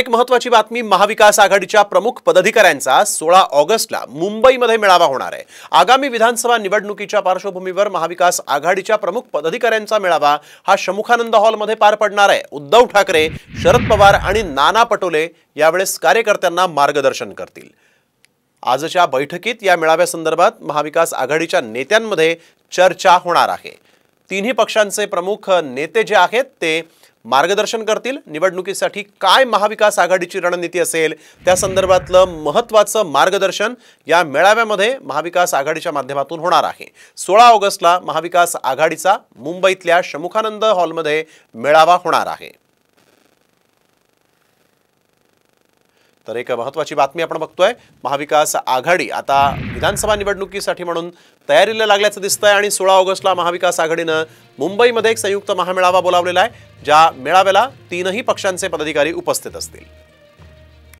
एक महत्वाची बातमी महाविकास आघाडीच्या प्रमुख पदाधिकाऱ्यांचा सोळा ऑगस्टला मुंबईमध्ये मेळावा होणार आहे आगामी विधानसभा निवडणुकीच्या पार्श्वभूमीवर महाविकास आघाडीच्या प्रमुख पदाधिकाऱ्यांचा मेळावा हा शमुखानंद हॉलमध्ये पार पडणार आहे उद्धव ठाकरे शरद पवार आणि नाना पटोले यावेळेस कार्यकर्त्यांना मार्गदर्शन करतील आजच्या बैठकीत या मेळाव्यासंदर्भात महाविकास आघाडीच्या नेत्यांमध्ये चर्चा होणार आहे तिन्ही पक्षांचे प्रमुख नेते जे आहेत ते मार्गदर्शन करतील निवडणुकीसाठी काय महाविकास आघाडीची रणनीती असेल त्या संदर्भातलं महत्त्वाचं मार्गदर्शन या मेळाव्यामध्ये महाविकास आघाडीच्या माध्यमातून होणार आहे सोळा ऑगस्टला महाविकास आघाडीचा मुंबईतल्या शमुखानंद हॉलमध्ये मेळावा होणार आहे तर एक महत्वाची बातमी आपण बघतोय महाविकास आघाडी आता विधानसभा निवडणुकीसाठी म्हणून तयारीला लागल्याचं दिसतंय आहे आणि सोळा ऑगस्टला महाविकास आघाडीनं मुंबईमध्ये एक संयुक्त महामेळावा बोलावलेला आहे ज्या मेळाव्याला तीनही पक्षांचे पदाधिकारी उपस्थित असतील